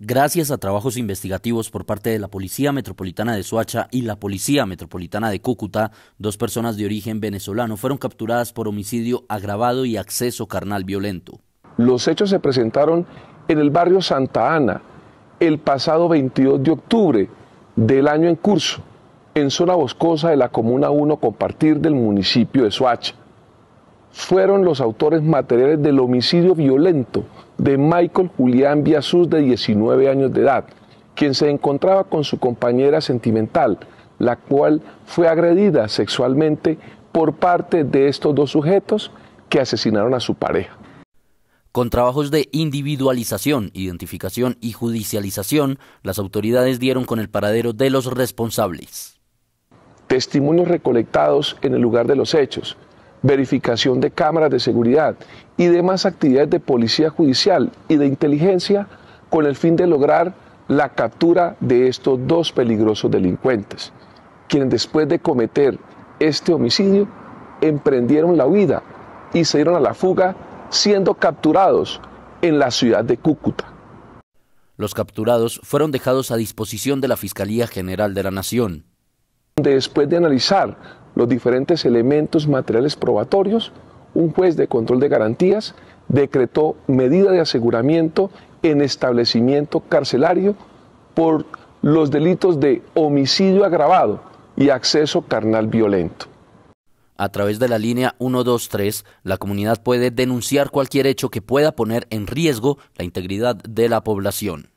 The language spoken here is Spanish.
Gracias a trabajos investigativos por parte de la Policía Metropolitana de Suacha y la Policía Metropolitana de Cúcuta, dos personas de origen venezolano fueron capturadas por homicidio agravado y acceso carnal violento. Los hechos se presentaron en el barrio Santa Ana el pasado 22 de octubre del año en curso, en zona boscosa de la Comuna 1 Compartir del municipio de Soacha fueron los autores materiales del homicidio violento de Michael Julián Biasús de 19 años de edad, quien se encontraba con su compañera sentimental, la cual fue agredida sexualmente por parte de estos dos sujetos que asesinaron a su pareja. Con trabajos de individualización, identificación y judicialización, las autoridades dieron con el paradero de los responsables. Testimonios recolectados en el lugar de los hechos, verificación de cámaras de seguridad y demás actividades de policía judicial y de inteligencia con el fin de lograr la captura de estos dos peligrosos delincuentes, quienes después de cometer este homicidio emprendieron la huida y se dieron a la fuga siendo capturados en la ciudad de Cúcuta. Los capturados fueron dejados a disposición de la Fiscalía General de la Nación. Después de analizar los diferentes elementos materiales probatorios, un juez de control de garantías decretó medida de aseguramiento en establecimiento carcelario por los delitos de homicidio agravado y acceso carnal violento. A través de la línea 123, la comunidad puede denunciar cualquier hecho que pueda poner en riesgo la integridad de la población.